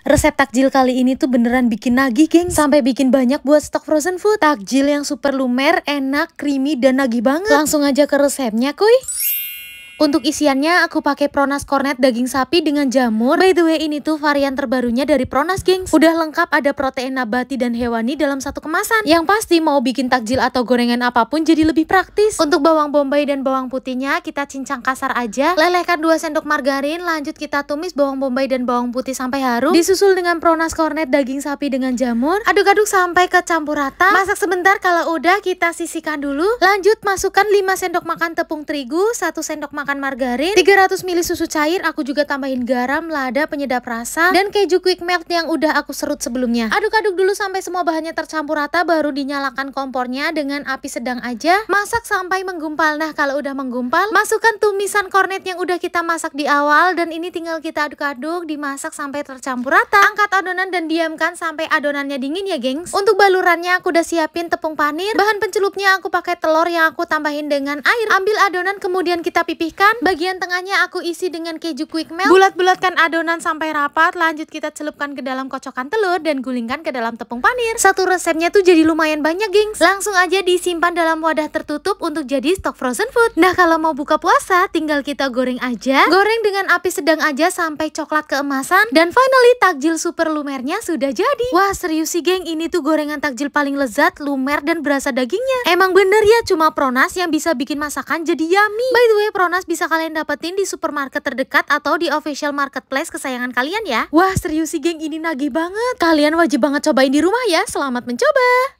Resep takjil kali ini tuh beneran bikin nagih, geng. Sampai bikin banyak buat stok frozen food. Takjil yang super lumer, enak, creamy, dan nagih banget. Langsung aja ke resepnya, kuy. Untuk isiannya aku pakai Pronas Cornet daging sapi dengan jamur. By the way ini tuh varian terbarunya dari Pronas gengs. Udah lengkap ada protein nabati dan hewani dalam satu kemasan. Yang pasti mau bikin takjil atau gorengan apapun jadi lebih praktis. Untuk bawang bombay dan bawang putihnya kita cincang kasar aja. Lelehkan 2 sendok margarin, lanjut kita tumis bawang bombay dan bawang putih sampai harum. Disusul dengan Pronas Cornet daging sapi dengan jamur. Aduk-aduk sampai ke rata. Masak sebentar kalau udah kita sisihkan dulu. Lanjut masukkan 5 sendok makan tepung terigu, 1 sendok makan tambahkan margarin, 300 ml susu cair, aku juga tambahin garam, lada, penyedap rasa, dan keju quick melt yang udah aku serut sebelumnya. Aduk-aduk dulu sampai semua bahannya tercampur rata, baru dinyalakan kompornya dengan api sedang aja. Masak sampai menggumpal. Nah, kalau udah menggumpal, masukkan tumisan kornet yang udah kita masak di awal, dan ini tinggal kita aduk-aduk, dimasak sampai tercampur rata. Angkat adonan dan diamkan sampai adonannya dingin ya, gengs. Untuk balurannya, aku udah siapin tepung panir. Bahan pencelupnya aku pakai telur yang aku tambahin dengan air. Ambil adonan, kemudian kita pipihkan bagian tengahnya aku isi dengan keju quick melt. Bulat-bulatkan adonan sampai rapat, lanjut kita celupkan ke dalam kocokan telur dan gulingkan ke dalam tepung panir. Satu resepnya tuh jadi lumayan banyak, gengs. Langsung aja disimpan dalam wadah tertutup untuk jadi stok frozen food. Nah, kalau mau buka puasa, tinggal kita goreng aja. Goreng dengan api sedang aja sampai coklat keemasan. Dan finally, takjil super lumernya sudah jadi. Wah, serius sih, geng. Ini tuh gorengan takjil paling lezat, lumer, dan berasa dagingnya. Emang bener ya, cuma Pronas yang bisa bikin masakan jadi yummy. By the way, Pronas bisa kalian dapetin di supermarket terdekat atau di official marketplace kesayangan kalian ya. Wah serius sih geng ini nagih banget. Kalian wajib banget cobain di rumah ya. Selamat mencoba.